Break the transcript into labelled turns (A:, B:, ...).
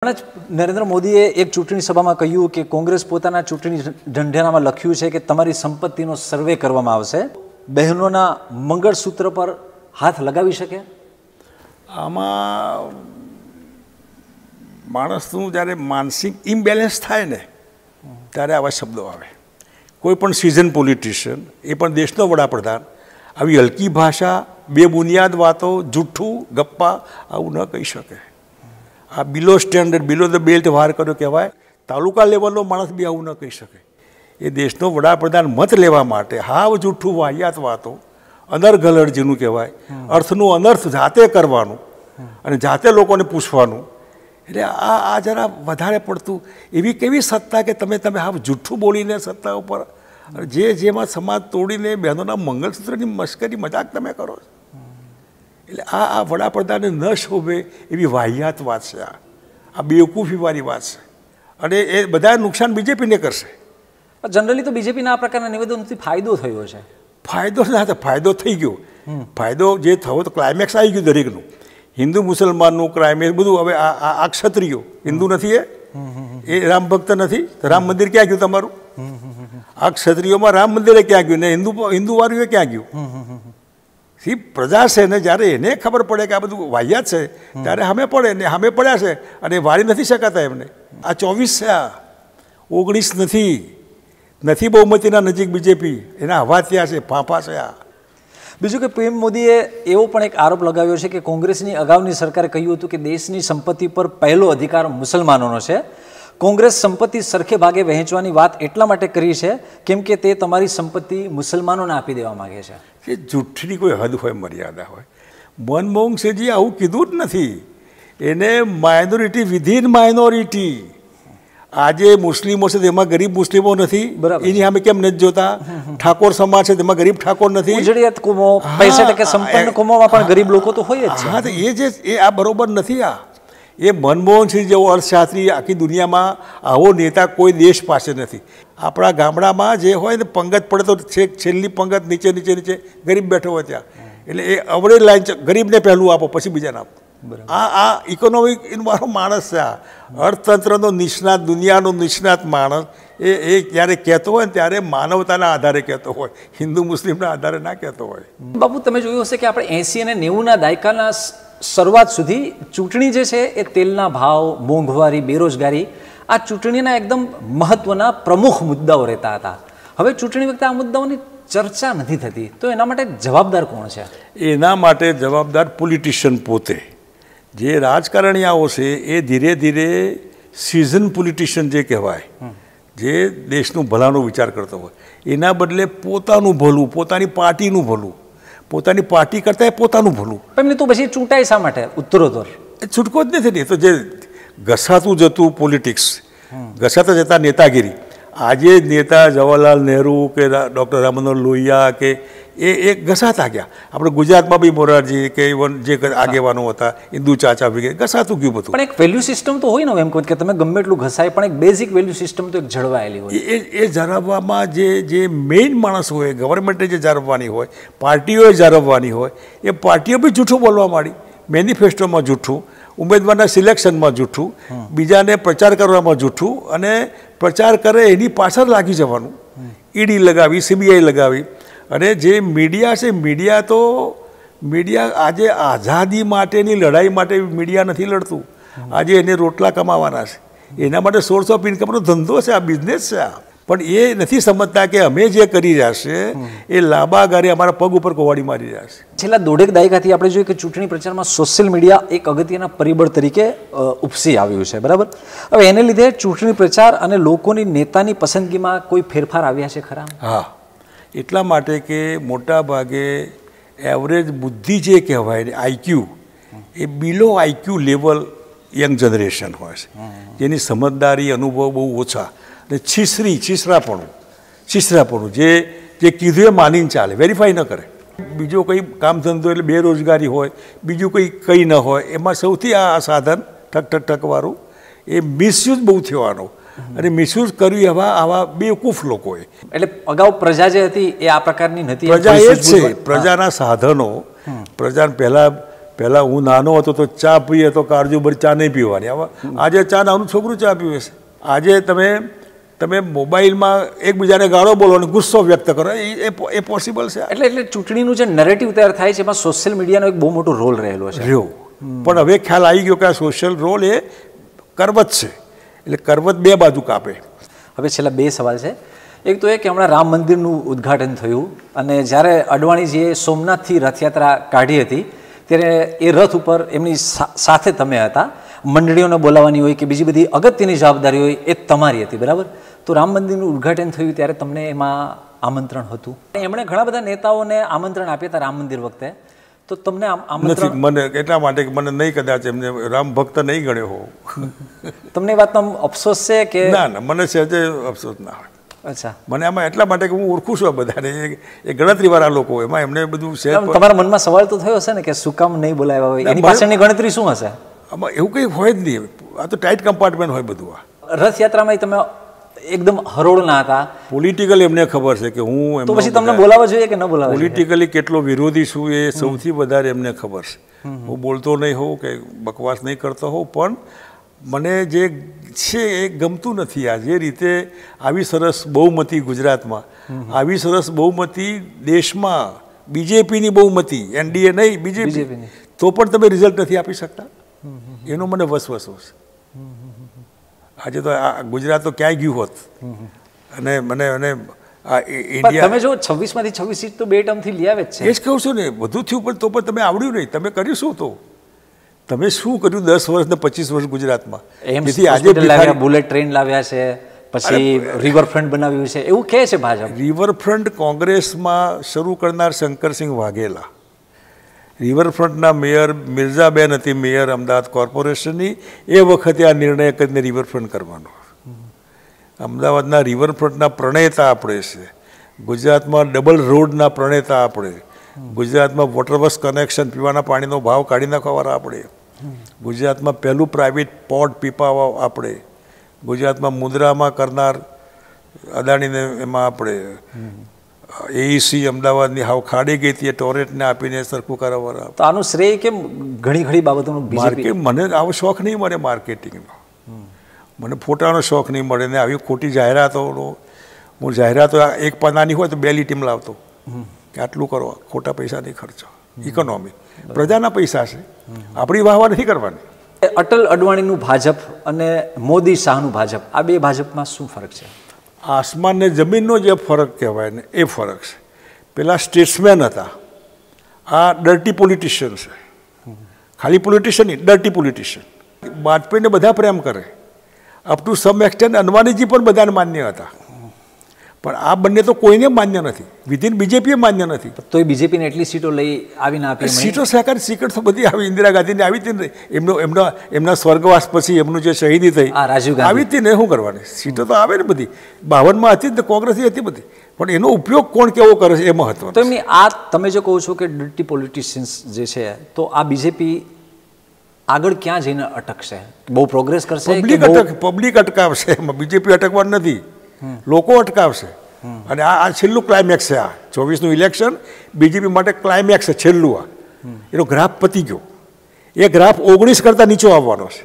A: પણ જ નરેન્દ્ર મોદીએ એક ચૂંટણી સભામાં કહ્યું કે કોંગ્રેસ પોતાના ચૂંટણી ઢંઢેરામાં લખ્યું છે કે તમારી સંપત્તિનો સર્વે કરવામાં આવશે બહેનોના મંગળસૂત્ર પર હાથ લગાવી શકે આમાં
B: માણસનું જ્યારે માનસિક ઇમ્બેલેન્સ થાય ને ત્યારે આવા શબ્દો આવે કોઈ પણ સિઝન પોલિટિશિયન એ પણ દેશનો વડાપ્રધાન આવી હલકી ભાષા બે બુનિયાદ વાતો જૂઠું ગપ્પા આવું ન કહી શકે આ below standard below the belt વાર કર્યો કહેવાય તાલુકા લેવલનો માણસ બી આવું ન કહી શકે એ દેશનો વડાપ્રધાન મત લેવા માટે હાવ જૂઠું વાહિયાત વાતો અનર્ગલડ જેનું કહેવાય અર્થનું અનર્થ જાતે કરવાનું અને જાતે લોકોને પૂછવાનું એટલે આ આ જરા વધારે પડતું એવી કેવી સત્તા કે તમે તમે હાવ જૂઠું બોલીને સત્તા ઉપર જે જેમાં સમાજ તોડીને બહેનોના મંગળસૂત્રની મશ્કરી મજાક તમે કરો છો એટલે આ આ વડાપ્રધાને ન શોભે એવી વાહિયાત વાત છે આ આ બેવકૂફીવાળી વાત છે અને એ બધા નુકસાન બીજેપીને કરશે જનરલી તો બીજેપીના આ પ્રકારના નિવેદનોથી ફાયદો થયો છે ફાયદો ના થાય ફાયદો થઈ ગયો ફાયદો જે થયો તો ક્લાઇમેક્સ આવી ગયું દરેકનું હિન્દુ મુસલમાનનું ક્રાઇમેક્સ બધું હવે આ આ ક્ષત્રિયો હિન્દુ નથી એ એ રામ ભક્ત નથી રામ મંદિર ક્યાં ગયું તમારું આ ક્ષત્રિયોમાં રામ મંદિરે ક્યાં ગયું ને હિન્દુ હિન્દુવાળીઓ ક્યાં ગયું સી પ્રજા છે ને જ્યારે એને ખબર પડે કે આ બધું વાહિયાત છે ત્યારે સામે પડે ને સામે પડ્યા છે અને વાળી નથી શકાતા એમને આ ચોવીસ છે આ ઓગણીસ નથી નથી બહુમતીના
A: નજીક બીજેપી એના હવા ત્યાં છે ફાંફા છે આ બીજું કે પીએમ મોદીએ એવો પણ એક આરોપ લગાવ્યો છે કે કોંગ્રેસની અગાઉની સરકારે કહ્યું હતું કે દેશની સંપત્તિ પર પહેલો અધિકાર મુસલમાનોનો છે કોંગ્રેસ સંપત્તિ સરખે ભાગે વહેંચવાની વાત એટલા માટે કરી છે કેમ કે તે તમારી સંપત્તિ મુસલમાનોને આપી દેવા માગે છે કે જૂઠની કોઈ હદ હોય મર્યાદા
B: હોય મનમોહન સિંહજી આવું કીધું જ નથી એને માઇનોરિટી વિધિન માઇનોરિટી આજે મુસ્લિમો છે તેમાં ગરીબ મુસ્લિમો નથી એની સામે કેમ નથી જોતા ઠાકોર સમાજ છે તેમાં ગરીબ ઠાકોર નથી ઉજળિયાત કુમો પૈસા ટકે સંપન્ન કુમોમાં પણ ગરીબ લોકો તો હોય જ છે હા એ જે એ આ બરોબર નથી આ એ મનમોહનસિંહ જેવો અર્થશાસ્ત્રી આખી દુનિયામાં આવો નેતા કોઈ દેશ પાસે નથી આપણા ગામડામાં જે હોય ને પંગત પડે તો છેક છેલ્લી પંગત નીચે નીચે નીચે ગરીબ બેઠો હોય ત્યાં એટલે એ અવળે લાઈન ગરીબને પહેલું આપો પછી બીજાને આપો આ આ ઇકોનોમિક મારો માણસ છે આ અર્થતંત્રનો નિષ્ણાત દુનિયાનો નિષ્ણાત માણસ એ એ ક્યારે કહેતો હોય ને ત્યારે
A: માનવતાના આધારે કહેતો હોય હિન્દુ મુસ્લિમના આધારે ના કહેતો હોય બાપુ તમે જોયું હશે કે આપણે એંસી અને નેવુંના દાયકાના શરૂઆત સુધી ચૂંટણી જે છે એ તેલના ભાવ મોંઘવારી બેરોજગારી આ ચૂંટણીના એકદમ મહત્ત્વના પ્રમુખ મુદ્દાઓ રહેતા હતા હવે ચૂંટણી વખતે આ મુદ્દાઓની ચર્ચા નથી થતી તો એના માટે જવાબદાર કોણ છે એના માટે
B: જવાબદાર પોલિટિશિયન પોતે જે રાજકારણીયાઓ છે એ ધીરે ધીરે સિઝન પોલિટિશિયન જે કહેવાય જે દેશનું ભલાનો વિચાર કરતો હોય એના બદલે પોતાનું ભલું પોતાની પાર્ટીનું ભલું પોતાની પાર્ટી કરતા એ પોતાનું ભૂલું એમને તો પછી ચૂંટાય શા માટે ઉત્તરોત્તર છૂટકો જ નથી ને તો જે ઘસાતું જતું પોલિટિક્સ ઘસાતા જતા નેતાગીરી આજે નેતા જવાહરલાલ નહેરુ કે ડૉક્ટર રામનંદર લોહિયા કે એ એક ઘસાતા ગયા આપણે ગુજરાતમાં બી મોરારજી કે ઇવન જે આગેવાનો હતા હિન્દુ ચાચા વગેરે ઘસાતું ગયું બધું પણ
A: એક વેલ્યુ સિસ્ટમ તો હોય ને એમ કહું કે તમે ગમે એટલું ઘસાય પણ એક બેઝિક વેલ્યુ સિસ્ટમ તો એક જળવાયેલી હોય એ એ જાળવવામાં જે
B: જે મેઇન માણસ હોય ગવર્મેન્ટે જે જાળવવાની હોય પાર્ટીઓએ જાળવવાની હોય એ પાર્ટીઓ બી જૂઠું બોલવા માંડી મેનિફેસ્ટોમાં જૂઠું ઉમેદવારના સિલેક્શનમાં જૂઠું બીજાને પ્રચાર કરવામાં જૂઠું અને પ્રચાર કરે એની પાછળ લાગી જવાનું ઈડી લગાવી સીબીઆઈ લગાવી અને જે મીડિયા છે મીડિયા તો મીડિયા આજે આઝાદી માટેની લડાઈ માટે મીડિયા નથી લડતું આજે એને રોટલા કમાવાના છે એના માટે સોર્સ ઓફ ઇન્કમનો ધંધો છે આ બિઝનેસ છે આ પણ એ નથી સમજતા કે
A: અમે જે કરી રહ્યા છે એ લાંબા ગારે અમારા પગ ઉપર કોવાડી મારી રહ્યા છે છેલ્લા દોઢેક દાયકાથી આપણે જોઈએ કે ચૂંટણી પ્રચારમાં સોશિયલ મીડિયા એક અગત્યના પરિબળ તરીકે ઉપસી આવ્યું છે બરાબર હવે એને લીધે ચૂંટણી પ્રચાર અને લોકોની નેતાની પસંદગીમાં કોઈ ફેરફાર આવ્યા છે ખરા
B: હા એટલા માટે કે મોટા ભાગે એવરેજ બુદ્ધિ જે કહેવાય ને આઈક્યુ એ below IQ level young generation હોય છે જેની સમજદારી અનુભવ બહુ ઓછા અને છીસરી છીસરાપણું છીસરાપણું જે જે કીધું એ માનીને ચાલે વેરીફાઈ ન કરે બીજો કંઈ કામ ધંધો એટલે બેરોજગારી હોય બીજું કંઈ કંઈ ન હોય એમાં સૌથી આ સાધન ઠક ઠક ઠકવાળું એ મિસયુઝ બહુ થયો આનો અને મિસયુઝ કર્યું એવા આવા બેવકૂફ લોકોએ એટલે
A: અગાઉ પ્રજા જે હતી એ આ પ્રકારની નથી પ્રજા એ જ છે પ્રજાના
B: સાધનો પ્રજાને પહેલાં પહેલાં હું નાનો હતો તો ચા પીએ તો કાળજી ભરી ચા નહીં પીવાની આવા આજે ચા નાનું છોકરું ચા પીવે છે આજે તમે તમે મોબાઈલમાં એકબીજાને ગાળો બોલો અને ગુસ્સો વ્યક્ત કરો એ એ પોસિબલ છે એટલે એટલે ચૂંટણીનું જે નેરેટિવ તૈયાર થાય છે એમાં સોશિયલ મીડિયાનો એક બહુ મોટો રોલ રહેલો છે રહ્યો પણ હવે ખ્યાલ આવી ગયો કે આ સોશિયલ રોલ એ કરવત
A: છે એટલે કરવત બે બાજુ કાપે હવે છેલ્લા બે સવાલ છે એક તો એ કે હમણાં રામ મંદિરનું ઉદ્ઘાટન થયું અને જ્યારે અડવાણીજીએ સોમનાથથી રથયાત્રા કાઢી હતી ત્યારે એ રથ ઉપર એમની સાથે તમે હતા મંડળીઓને બોલાવવાની હોય કે બીજી બધી અગત્યની જવાબદારી હોય એ તમારી હતી બરાબર તો રામ મંદિરનું ઉદ્ઘાટન થયું ત્યારે તમને એમાં આમંત્રણ હતું એમણે ઘણા બધા નેતાઓને આમંત્રણ આપ્યા હતા રામ મંદિર વખતે તો તમને આમ નથી
B: મને એટલા માટે કે મને નહીં કદાચ એમને રામ ભક્ત નહીં ગણ્યો હોઉં
A: તમને વાત વાતનો અફસોસ છે કે ના
B: ના મને સહેજે અફસોસ ના
A: હોય અચ્છા
B: મને આમાં એટલા માટે કે હું ઓળખું છું આ બધાને એ ગણતરીવાળા લોકો એમાં એમને બધું સહેજ તમારા
A: મનમાં સવાલ તો થયો હશે ને કે શું કામ નહીં બોલાવ્યા હોય એની પાછળની
B: ગણતરી શું હશે આમાં એવું કંઈ હોય જ નહીં આ તો ટાઈટ કમ્પાર્ટમેન્ટ હોય બધું આ રથયાત્રામાં તમે એકદમ હરોળના હતા પોલિટિકલી એમને ખબર છે કે હું તો પછી તમને બોલાવવા જોઈએ કે ન બોલાવો પોલિટિકલી કેટલો વિરોધી છું એ સૌથી વધારે એમને ખબર છે હું બોલતો નહીં હોઉં કે બકવાસ નહીં કરતો હોઉં પણ મને જે છે એ ગમતું નથી આ જે રીતે આવી સરસ બહુમતી ગુજરાતમાં આવી સરસ બહુમતી દેશમાં બીજેપીની બહુમતી એનડીએ નહીં બીજેપી તો પણ તમે રિઝલ્ટ નથી આપી શકતા એનો મને વસવસો છે આજે તો આ ગુજરાત તો ક્યાંય ગયું હોત અને મને અને ઇન્ડિયા તમે જો છવ્વીસમાંથી છવ્વીસ સીટ તો બે ટર્મથી લઈ આવે છે એ જ કહું છું ને બધું થયું પણ તો પણ તમે આવડ્યું નહીં તમે કર્યું શું તો તમે શું કર્યું દસ વર્ષ ને પચીસ વર્ષ ગુજરાતમાં એમથી આજે બુલેટ ટ્રેન લાવ્યા છે પછી રિવરફ્રન્ટ બનાવ્યું છે એવું કહે છે ભાજપ રિવરફ્રન્ટ કોંગ્રેસમાં શરૂ કરનાર શંકરસિંહ વાઘેલા રિવરફ્રન્ટના મેયર મિર્ઝાબેન હતી મેયર અમદાવાદ કોર્પોરેશનની એ વખતે આ નિર્ણય કરીને રિવરફ્રન્ટ કરવાનો અમદાવાદના રિવરફ્રન્ટના પ્રણેતા આપણે છે ગુજરાતમાં ડબલ રોડના પ્રણેતા આપણે ગુજરાતમાં વોટર બસ કનેક્શન પીવાના પાણીનો ભાવ કાઢી નાખવાવાળા આપણે ગુજરાતમાં પહેલું પ્રાઇવેટ પોર્ટ પીપાવા આપણે ગુજરાતમાં મુદ્રામાં કરનાર અદાણીને એમાં આપણે એસી e અમદાવાદની હાવ ખાડી ગઈ હતી એ ટોરેટને આપીને સરખું કરાવવા તો આનું શ્રેય કેમ
A: ઘણી ઘણી બાબતોનું માર્કેટ
B: મને આવો શોખ નહીં મળે માર્કેટિંગનો મને ફોટાનો શોખ નહીં મળે ને આવી ખોટી જાહેરાતોનો હું જાહેરાતો એક પાનાની હોય તો બે લીટીમ લાવતો કે આટલું કરો ખોટા પૈસા નહીં ખર્ચો ઇકોનોમી પ્રજાના પૈસા છે આપણી વાહવા નથી કરવાની અટલ અડવાણીનું ભાજપ અને મોદી શાહનું ભાજપ આ બે ભાજપમાં શું ફરક છે આસમાન ને જમીનનો જે ફરક કહેવાય ને એ ફરક છે પેલા સ્ટેટ્સમેન હતા આ ડર્ટી પોલિટિશિયન છે ખાલી પોલિટિશિયન નહીં ડર્ટી પોલિટિશિયન વાજપેયીને બધા પ્રેમ કરે અપ ટુ સમ એક્સટેન્ડ અનવાનીજી પણ બધાને માન્ય હતા પણ આ બંને તો કોઈને માન્ય નથી વિધિન બીજેપીએ માન્ય નથી તો એ બીજેપીને એટલી સીટો લઈ આવીને આપી સીટો સરકાર સીકટ તો બધી આવી ઇન્દિરા ગાંધીને આવી હતી ને એમનો એમના એમના સ્વર્ગવાસ પછી એમનું જે શહીદી થઈ રાજીવ આવી હતી ને શું કરવાની સીટો તો આવે ને બધી બાવનમાં હતી ને કોંગ્રેસની હતી બધી પણ એનો ઉપયોગ કોણ કેવો કરે છે એ મહત્વ
A: તો એમની આ તમે જે કહો છો કે ડર્ટી પોલિટિશિયન્સ જે છે તો આ બીજેપી આગળ ક્યાં જઈને અટકશે બહુ પ્રોગ્રેસ કરશે પબ્લિક અટક
B: પબ્લિક અટકાવશે એમાં બીજેપી અટકવાનું નથી લોકો અટકાવશે અને આ છેલ્લું ક્લાઇમેક્સ છે આ ચોવીસનું ઇલેક્શન બીજેપી માટે ક્લાઇમેક્સ છે છેલ્લું આ એનો ગ્રાફ પતી ગયો એ ગ્રાફ ઓગણીસ કરતાં નીચો આવવાનો છે